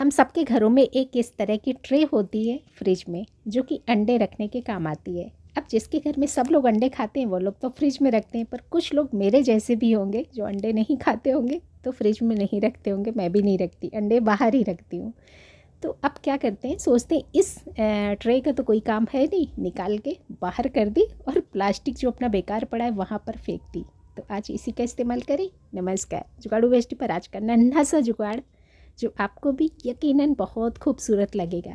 हम सबके घरों में एक इस तरह की ट्रे होती है फ्रिज में जो कि अंडे रखने के काम आती है अब जिसके घर में सब लोग अंडे खाते हैं वो लोग तो फ्रिज में रखते हैं पर कुछ लोग मेरे जैसे भी होंगे जो अंडे नहीं खाते होंगे तो फ्रिज में नहीं रखते होंगे मैं भी नहीं रखती अंडे बाहर ही रखती हूँ तो अब क्या करते हैं सोचते हैं इस ट्रे का तो कोई काम है नहीं निकाल के बाहर कर दी और प्लास्टिक जो अपना बेकार पड़ा है वहाँ पर फेंक दी तो आज इसी का इस्तेमाल करें नमस्कार जुगाड़ू वेस्टी पर आज का नन्हा सा जुगाड़ जो आपको भी यकीनन बहुत खूबसूरत लगेगा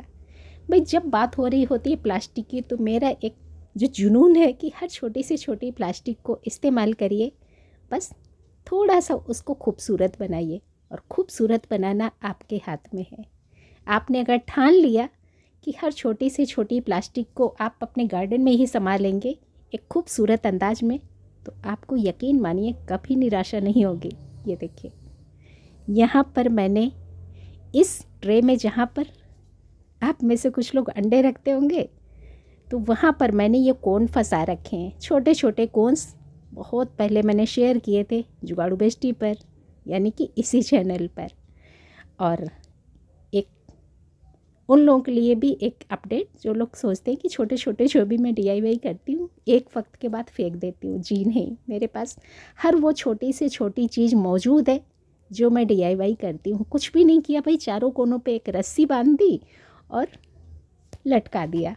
भाई जब बात हो रही होती है प्लास्टिक की तो मेरा एक जो जुनून है कि हर छोटे से छोटी प्लास्टिक को इस्तेमाल करिए बस थोड़ा सा उसको खूबसूरत बनाइए और खूबसूरत बनाना आपके हाथ में है आपने अगर ठान लिया कि हर छोटी से छोटी प्लास्टिक को आप अपने गार्डन में ही संभालेंगे एक खूबसूरत अंदाज में तो आपको यकीन मानिए कभी निराशा नहीं होगी ये देखिए यहाँ पर मैंने इस ट्रे में जहाँ पर आप में से कुछ लोग अंडे रखते होंगे तो वहाँ पर मैंने ये कोन फंसा रखे हैं छोटे छोटे कोन्स बहुत पहले मैंने शेयर किए थे जुगाड़ू बेस्टी पर यानी कि इसी चैनल पर और एक उन लोगों के लिए भी एक अपडेट जो लोग सोचते हैं कि छोटे छोटे जो भी मैं डी करती हूँ एक वक्त के बाद फेंक देती हूँ जी नहीं मेरे पास हर वो छोटी से छोटी चीज़ मौजूद है जो मैं डी करती हूँ कुछ भी नहीं किया भाई चारों कोनों पे एक रस्सी बांध दी और लटका दिया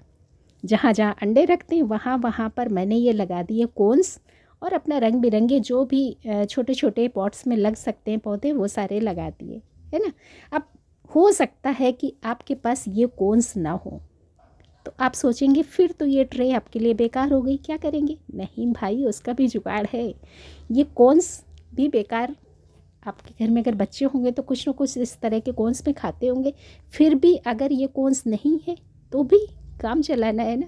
जहाँ जहाँ अंडे रखते हैं वहाँ वहाँ पर मैंने ये लगा दिए कोन्स और अपना रंग बिरंगे जो भी छोटे छोटे पॉट्स में लग सकते हैं पौधे वो सारे लगा दिए है ना अब हो सकता है कि आपके पास ये कोन्स ना हो तो आप सोचेंगे फिर तो ये ट्रे आपके लिए बेकार हो गई क्या करेंगे नहीं भाई उसका भी जुगाड़ है ये कोन्स भी बेकार आपके घर में अगर बच्चे होंगे तो कुछ ना कुछ इस तरह के कोन्स में खाते होंगे फिर भी अगर ये कोन्स नहीं है तो भी काम चलाना है ना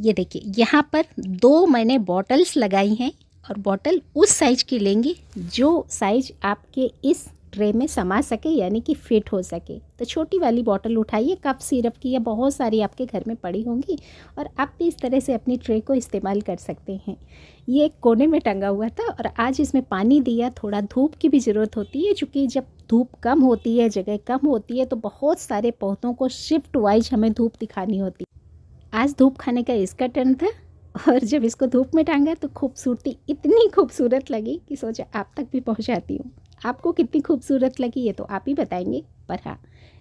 ये देखिए यहाँ पर दो मैंने बॉटल्स लगाई हैं और बॉटल उस साइज की लेंगे जो साइज आपके इस ट्रे में समा सके यानी कि फिट हो सके तो छोटी वाली बॉटल उठाइए कप सिरप की या बहुत सारी आपके घर में पड़ी होंगी और आप भी इस तरह से अपनी ट्रे को इस्तेमाल कर सकते हैं ये एक कोने में टंगा हुआ था और आज इसमें पानी दिया थोड़ा धूप की भी ज़रूरत होती है चूँकि जब धूप कम होती है जगह कम होती है तो बहुत सारे पौधों को शिफ्ट वाइज हमें धूप दिखानी होती आज धूप खाने का इसका टर्न था और जब इसको धूप में टांगा तो खूबसूरती इतनी खूबसूरत लगी कि सोचा आप तक भी पहुँचाती हूँ आपको कितनी खूबसूरत लगी ये तो आप ही बताएंगे पर हाँ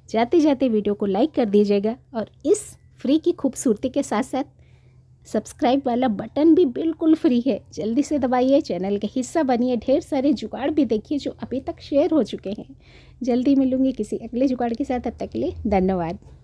जाते जाते वीडियो को लाइक कर दीजिएगा और इस फ्री की खूबसूरती के साथ साथ सब्सक्राइब वाला बटन भी बिल्कुल फ्री है जल्दी से दबाइए चैनल का हिस्सा बनिए ढेर सारे जुगाड़ भी देखिए जो अभी तक शेयर हो चुके हैं जल्दी मिलूंगी किसी अगले जुगाड़ के साथ अब तक के लिए धन्यवाद